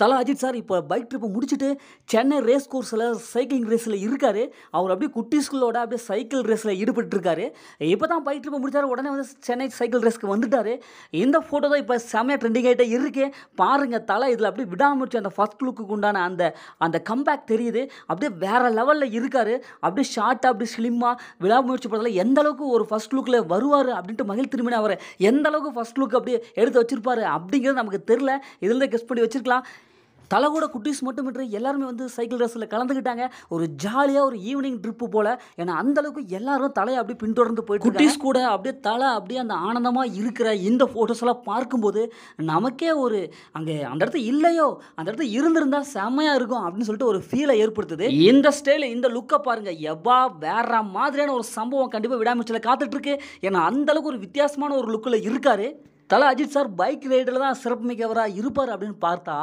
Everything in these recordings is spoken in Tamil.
தலா அஜித் சார் இப்போ பைக் ட்ரிப்பை முடிச்சுட்டு சென்னை ரேஸ் கோர்ஸில் சைக்கிளிங் ரேஸில் இருக்கார் அவர் அப்படியே குட்டி ஸ்கூலோட அப்படியே சைக்கிள் ரேஸில் ஈடுபட்டுருக்காரு இப்போ தான் பைக் ட்ரிப்பை முடித்தார் உடனே வந்து சென்னை சைக்கிள் ரேஸ்க்கு வந்துட்டார் இந்த ஃபோட்டோ தான் இப்போ செம்மையாக ட்ரெண்டிங் ஆகிட்டே இருக்கே பாருங்கள் தலை இதில் அப்படியே விடாமுச்சு அந்த ஃபஸ்ட் லுக்குக்கு உண்டான அந்த அந்த கம்பேக் தெரியுது அப்படியே வேறு லெவலில் இருக்கார் அப்படியே ஷார்ட்டாக அப்படியே ஸ்லிம்மாக விடாமுயற்சி படத்தில் எந்த அளவுக்கு ஒரு ஃபஸ்ட் லுக்கில் வருவார் அப்படின்ட்டு மகிழ் திரும்பினா அவரை எந்த அளவுக்கு ஃபஸ்ட் லுக் அப்படியே எடுத்து வச்சிருப்பாரு அப்படிங்கிறது நமக்கு தெரில இதில் கெஸ்ட் பண்ணி வச்சிருக்கலாம் தலைகூட குட்டீஸ் மட்டுமின்றி எல்லாருமே வந்து சைக்கிள் ரேஸில் கலந்துக்கிட்டாங்க ஒரு ஜாலியாக ஒரு ஈவினிங் ட்ரிப்பு போல் ஏன்னா அந்தளவுக்கு எல்லாரும் தலையை அப்படியே பின்தொடர்ந்து போய் குட்டீஸ் கூட அப்படியே தலை அப்படியே அந்த ஆனந்தமாக இருக்கிற இந்த ஃபோட்டோஸ்லாம் பார்க்கும்போது நமக்கே ஒரு அங்கே அந்த இடத்துல இல்லையோ அந்த இடத்துல இருந்திருந்தால் செம்மையாக இருக்கும் அப்படின்னு சொல்லிட்டு ஒரு ஃபீலை ஏற்படுத்துது இந்த ஸ்டைல் இந்த லுக்கை பாருங்கள் எவ்வா வேற மாதிரியான ஒரு சம்பவம் கண்டிப்பாக விடாமச்சில் காத்துட்ருக்கு ஏன்னா அந்தளவுக்கு ஒரு வித்தியாசமான ஒரு லுக்கில் இருக்காரு தலை அஜித் சார் பைக் ரைடில் தான் சிறப்பு மிக்கவராக இருப்பார் அப்படின்னு பார்த்தா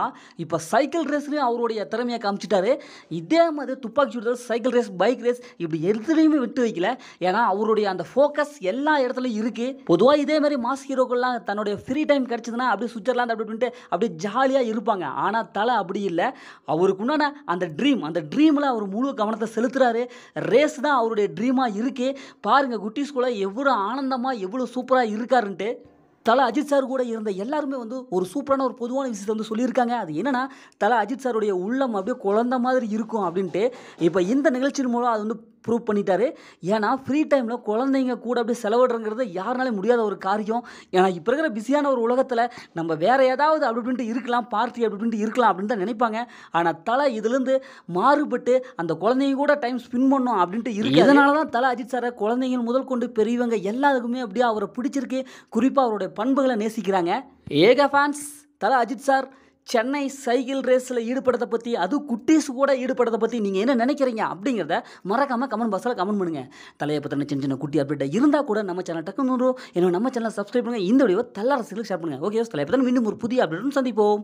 இப்போ சைக்கிள் ரேஸ்லேயும் அவருடைய திறமையை காமிச்சிட்டாரு இதே மாதிரி துப்பாக்கி சுடுதல் சைக்கிள் ரேஸ் பைக் ரேஸ் இப்படி எதுலையுமே விட்டு வைக்கல ஏன்னா அவருடைய அந்த ஃபோக்கஸ் எல்லா இடத்துலையும் இருக்குது பொதுவாக இதே மாதிரி மாஸ் ஹீரோக்கள்லாம் தன்னுடைய ஃப்ரீ டைம் கிடச்சிதுன்னா அப்படியே சுவிட்சர்லாந்து அப்படி அப்படின்ட்டு அப்படியே ஜாலியாக இருப்பாங்க ஆனால் தலை அப்படி இல்லை அவருக்கு உண்டான அந்த ட்ரீம் அந்த ட்ரீமில் அவர் முழு கவனத்தை செலுத்துகிறாரு ரேஸ் தான் அவருடைய ட்ரீமாக இருக்குது பாருங்கள் குட்டிஸ்குள்ளே எவ்வளோ ஆனந்தமாக எவ்வளோ சூப்பராக இருக்காருன்ட்டு தலை அஜித் சார் கூட இருந்த எல்லாருமே வந்து ஒரு சூப்பரான ஒரு பொதுவான விஷயத்தை வந்து சொல்லியிருக்காங்க அது என்னென்னா தலை அஜித் சாருடைய உள்ளம் அப்படியே குழந்த மாதிரி இருக்கும் அப்படின்ட்டு இப்போ இந்த நிகழ்ச்சியின் மூலம் அது வந்து ப்ரூவ் பண்ணிட்டாரு ஏன்னா ஃப்ரீ டைமில் குழந்தைங்க கூட அப்படியே செலவிடுறங்கிறது யாருனாலே முடியாத ஒரு காரியம் ஏன்னா இப்போ இருக்கிற பிஸியான ஒரு உலகத்தில் நம்ம வேறு ஏதாவது அப்படி அப்படின்ட்டு இருக்கலாம் பார்ட்டி அப்படி அப்படின்ட்டு இருக்கலாம் அப்படின்னு தான் நினைப்பாங்க ஆனால் தலை இதுலேருந்து மாறுபட்டு அந்த குழந்தைங்க கூட டைம் ஸ்பின் பண்ணும் அப்படின்ட்டு இருக்கு இதனால தான் தலை அஜித் சாரை குழந்தைங்க முதல் கொண்டு பெரியவங்க எல்லாருக்குமே அப்படியே அவரை பிடிச்சிருக்கு குறிப்பாக அவருடைய பண்புகளை நேசிக்கிறாங்க ஏக ஃபேன்ஸ் தலை அஜித் சார் சென்னை சைக்கிள் ரேஸில் ஈடுபடுறத பற்றி அது குட்டீஸ் கூட ஈடுபடுறத பற்றி நீங்கள் என்ன நினைக்கிறீங்க அப்படிங்கிறத மறக்காமல் கமெண்ட் பாக்ஸில் கமெண்ட் பண்ணுங்கள் தலையை பற்றின சின்ன சின்ன குட்டி அப்டேட்டை இருந்தால் கூட நம்ம சேனல் டக்குன்னு என்னோட நம்ம சேனல் சப்ஸ்கிரைப் பண்ணுங்கள் இந்த வீடியோ தலை அரசுகளுக்கு ஷேர் பண்ணுங்கள் ஓகே தலையை பற்றின மீண்டும் ஒரு புதிய அப்டேட்டும் சந்திப்போம்